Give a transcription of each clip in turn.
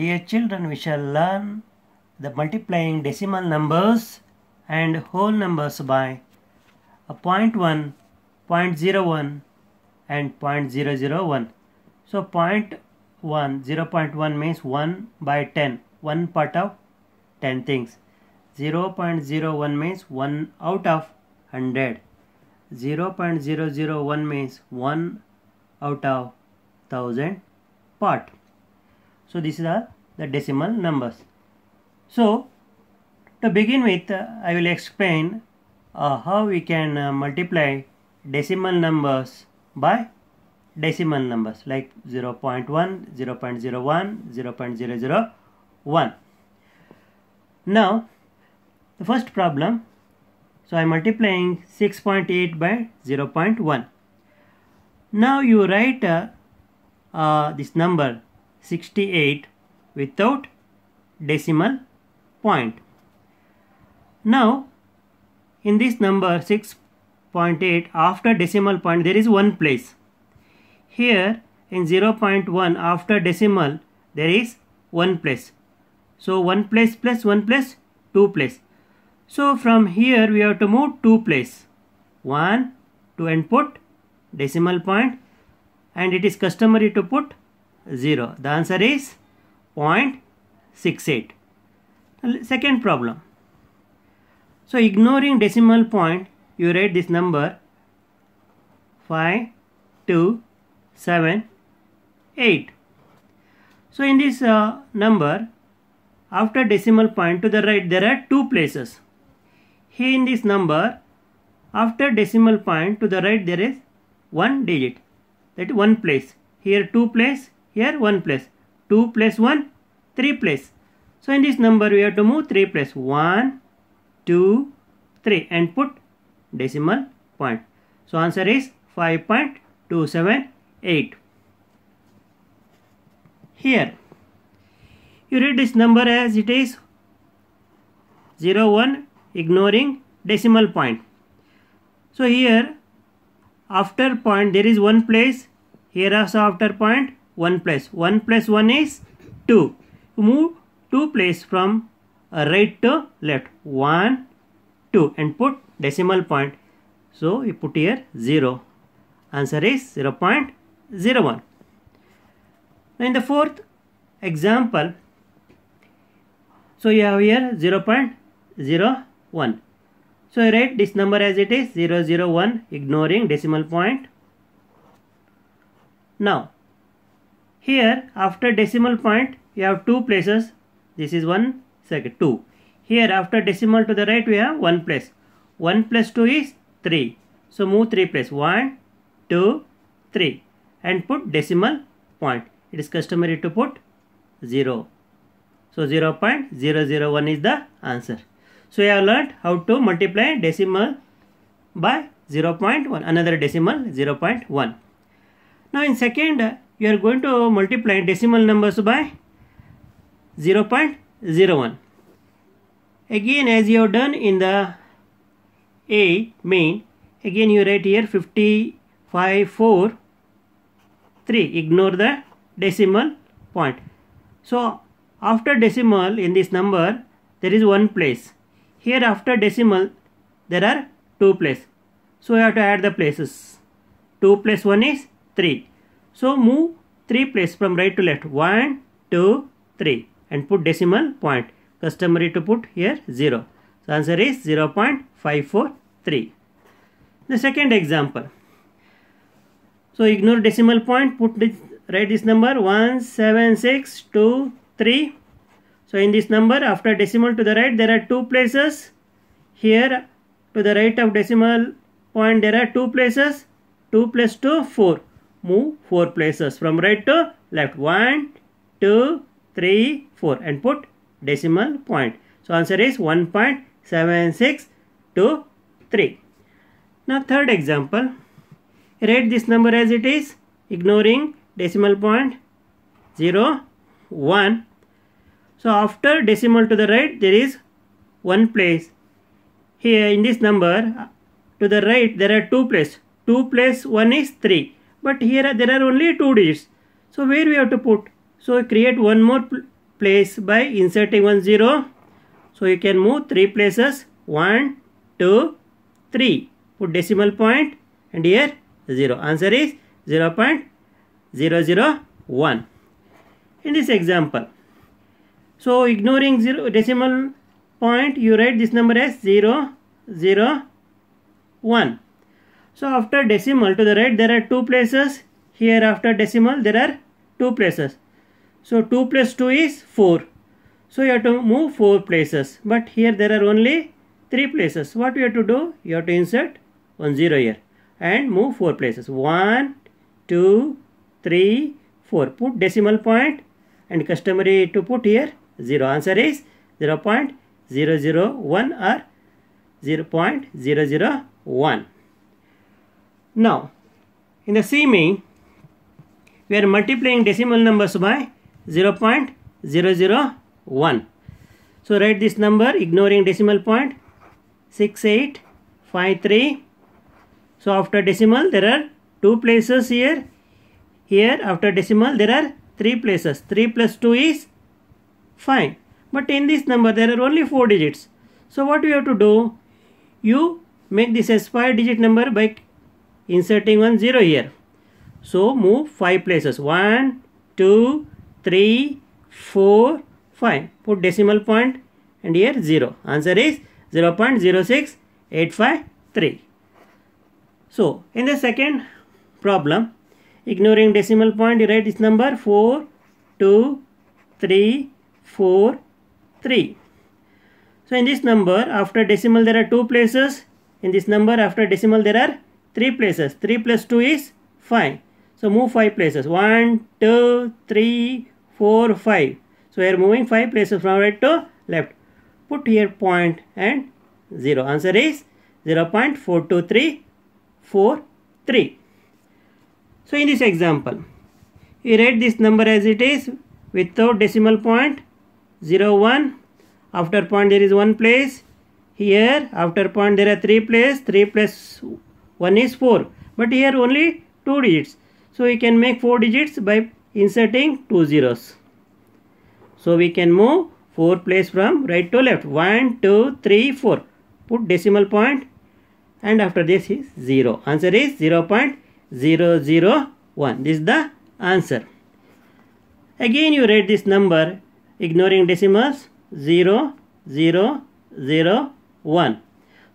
Dear children, we shall learn the multiplying decimal numbers and whole numbers by a 0.01, and point 0.001. So 0.1, 0 0.1 means 1 by 10, 1 part of 10 things. 0 0.01 means 1 out of 100. 0 0.001 means 1 out of 1000 part. So these are the decimal numbers. So to begin with, I will explain uh, how we can uh, multiply decimal numbers by decimal numbers like 0 0.1, 0 0.01, 0 0.001. Now, the first problem, so I am multiplying 6.8 by 0 0.1. Now you write uh, uh, this number 68 without decimal point. Now in this number 6.8 after decimal point there is one place. Here in 0.1 after decimal there is one place. So one place plus one place two place. So from here we have to move two place. One to input decimal point and it is customary to put 0. The answer is 0.68. Second problem. So ignoring decimal point, you write this number 5, 2, 7, 8. So in this uh, number, after decimal point to the right, there are two places. Here in this number, after decimal point to the right, there is one digit. That one place. Here two place, here 1 2 plus 1 3 plus so in this number we have to move 3 1 2 3 and put decimal point so answer is 5.278 here you read this number as it is 0 1 ignoring decimal point so here after point there is one place here also after point 1 plus 1 plus 1 is 2 move 2 place from uh, right to left 1 2 and put decimal point so you put here 0 answer is 0 0.01 now in the fourth example so you have here 0 0.01 so I write this number as it is 001 ignoring decimal point. Now here after decimal point you have two places. This is one second 2. Here after decimal to the right we have 1 place. 1 plus 2 is 3. So move 3 place. one, two, three, and put decimal point. It is customary to put 0. So 0 0.001 is the answer. So you have learnt how to multiply decimal by 0.1 another decimal 0.1. Now in second you are going to multiply decimal numbers by 0 0.01 again as you have done in the a main again you write here fifty five four three. 4 3 ignore the decimal point so after decimal in this number there is one place here after decimal there are two places so you have to add the places 2 plus 1 is 3 so move 3 places from right to left. 1, 2, 3 and put decimal point. Customary to put here 0. So answer is 0 0.543. The second example. So ignore decimal point. Put this, write this number one seven six two three. So in this number after decimal to the right there are two places. Here to the right of decimal point there are two places. 2 plus 2 4 move four places from right to left. One, two, three, four, and put decimal point. So answer is 1.7623. Now third example. Write this number as it is, ignoring decimal point 0, 1. So after decimal to the right, there is one place. Here in this number, to the right, there are two places. 2 plus 1 is 3 but here there are only two digits so where we have to put so create one more pl place by inserting one zero so you can move three places one two three put decimal point and here zero answer is 0 0.001 in this example so ignoring zero decimal point you write this number as zero zero one. 1 so after decimal to the right there are two places. Here after decimal there are two places. So 2 plus 2 is 4. So you have to move 4 places. But here there are only 3 places. What you have to do? You have to insert 1 0 here. And move 4 places. 1, 2, 3, 4. Put decimal point and customary to put here 0. Answer is 0 0.001 or 0 0.001. Now, in the CME, we are multiplying decimal numbers by 0 0.001. So write this number ignoring decimal point 6853. So after decimal there are two places here. Here after decimal there are three places. 3 plus 2 is 5. But in this number there are only four digits. So what you have to do? You make this as 5 digit number by inserting one zero here so move five places one two three four five put decimal point and here zero answer is 0 0.06853 so in the second problem ignoring decimal point you write this number 4 2 3 4 3 so in this number after decimal there are two places in this number after decimal there are 3 places. 3 plus 2 is 5. So move 5 places. 1, 2, 3, 4, 5. So we are moving 5 places from right to left. Put here point and 0. Answer is 0 0.42343. So in this example, we write this number as it is without decimal point 0 1. After point there is 1 place. Here after point there are 3 place. 3 plus one is 4 but here only 2 digits so we can make 4 digits by inserting 2 zeros so we can move 4 place from right to left 1 2 3 4 put decimal point and after this is 0 answer is 0 0.001 this is the answer again you write this number ignoring decimals 0 0 0 1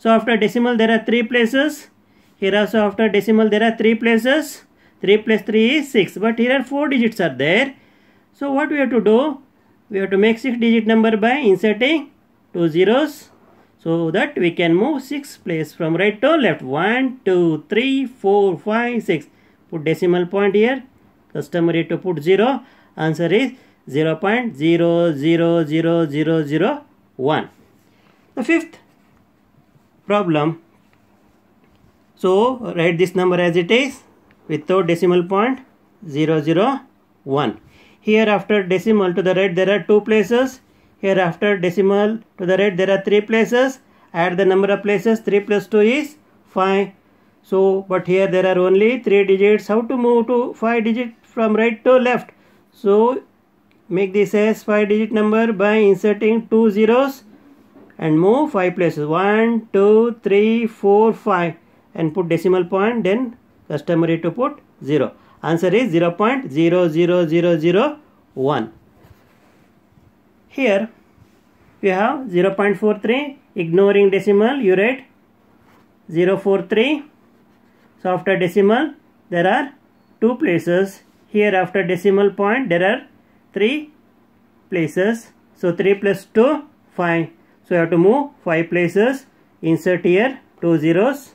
so after decimal there are three places here also after decimal there are 3 places. 3 plus 3 is 6. But here are 4 digits are there. So what we have to do? We have to make 6 digit number by inserting 2 zeros. So that we can move 6 place from right to left. 1, 2, 3, 4, 5, 6. Put decimal point here. Customary to put 0. Answer is 0 0.000001. The fifth problem so write this number as it is without decimal point point, zero zero one. Here after decimal to the right there are two places. Here after decimal to the right there are three places. Add the number of places 3 plus 2 is 5. So but here there are only 3 digits. How to move to 5 digit from right to left? So make this as 5 digit number by inserting 2 zeros and move 5 places 1, 2, 3, 4, 5 and put decimal point then customary to put 0 answer is 0 0.00001 here we have 0 0.43 ignoring decimal you write 043 so after decimal there are two places here after decimal point there are three places so 3 plus 2 5 so you have to move 5 places insert here two zeros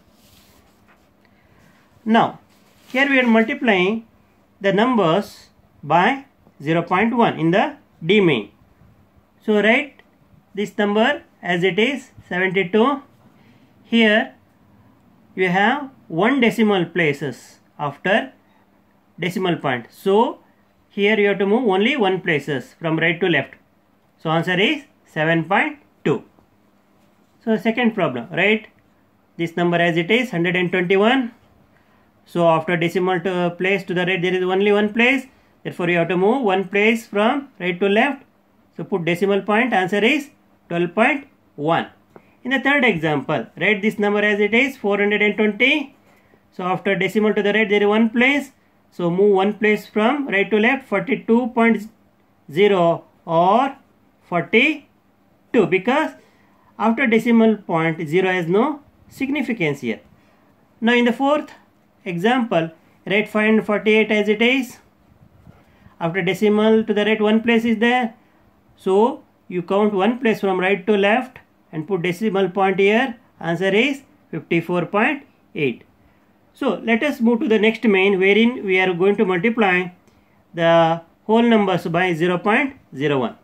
Now, here we are multiplying the numbers by 0.1 in the main. So write this number as it is 72. Here you have one decimal places after decimal point. So here you have to move only one places from right to left. So answer is 7.2. So second problem, write this number as it is 121. So after decimal to place to the right, there is only one place. Therefore, you have to move one place from right to left. So put decimal point. Answer is 12.1. In the third example, write this number as it is 420. So after decimal to the right, there is one place. So move one place from right to left 42.0 or 42 because after decimal point 0 has no significance here. Now in the fourth Example, write find 48 as it is. After decimal to the right one place is there. So you count one place from right to left and put decimal point here. Answer is 54.8. So let us move to the next main wherein we are going to multiply the whole numbers by 0.01.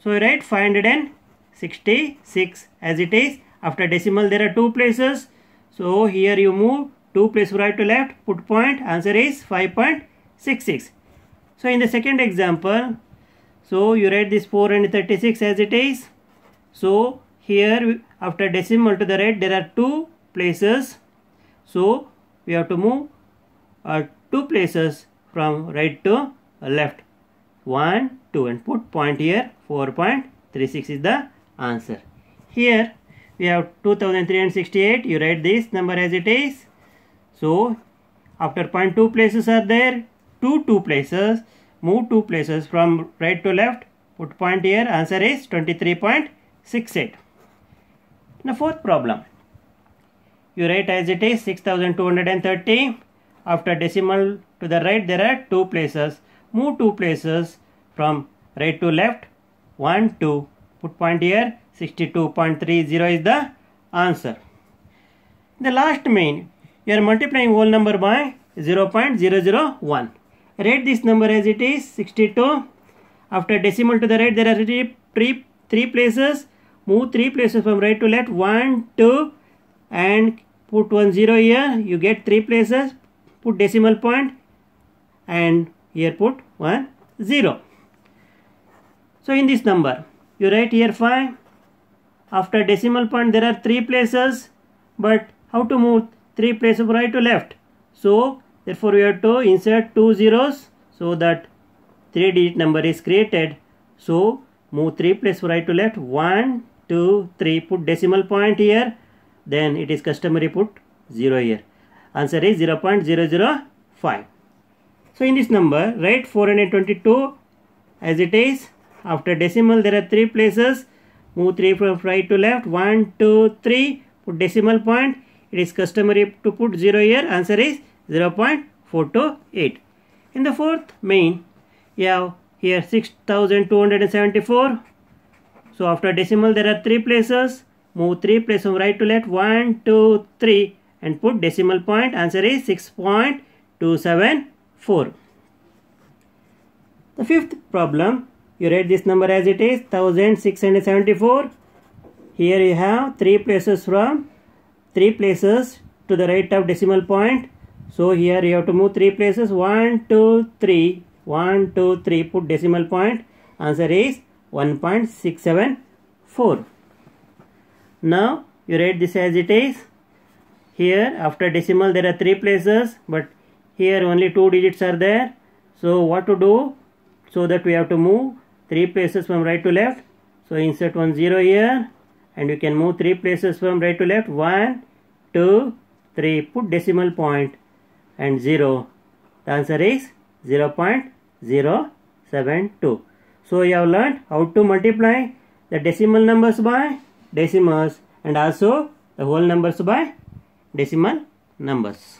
So we write 566 as it is. After decimal there are two places. So here you move 2 place right to left put point answer is 5.66 so in the second example so you write this 436 as it is so here after decimal to the right there are two places so we have to move uh, two places from right to left 1 2 and put point here 4.36 is the answer here we have 2368 you write this number as it is so after point two places are there, two two places, move two places from right to left, put point here, answer is 23.68. Now fourth problem, you write as it is 6230, after decimal to the right there are two places, move two places from right to left, 1, 2, put point here, 62.30 is the answer. The last main you are multiplying whole number by 0.001 write this number as it is 62 after decimal to the right there are three, three, three places move three places from right to left 1 2 and put one zero here you get three places put decimal point and here put one zero so in this number you write here 5 after decimal point there are three places but how to move 3 places right to left so therefore we have to insert two zeros so that three digit number is created so move 3 place right to left 1 2 3 put decimal point here then it is customary put 0 here answer is 0 0.005 so in this number write 422 as it is after decimal there are three places move 3 from right to left 1 2 3 put decimal point it is customary to put 0 here. Answer is 0 0.428. In the fourth main, you have here 6274. So after decimal there are 3 places. Move 3 places from right to left. 1, 2, 3 and put decimal point. Answer is 6.274. The fifth problem, you write this number as it is 1674. Here you have 3 places from three places to the right of decimal point so here you have to move three places one two three one two three put decimal point answer is 1.674 now you write this as it is here after decimal there are three places but here only two digits are there so what to do so that we have to move three places from right to left so insert one zero here and you can move three places from right to left one two three put decimal point and zero the answer is 0 0.072 so you have learned how to multiply the decimal numbers by decimals and also the whole numbers by decimal numbers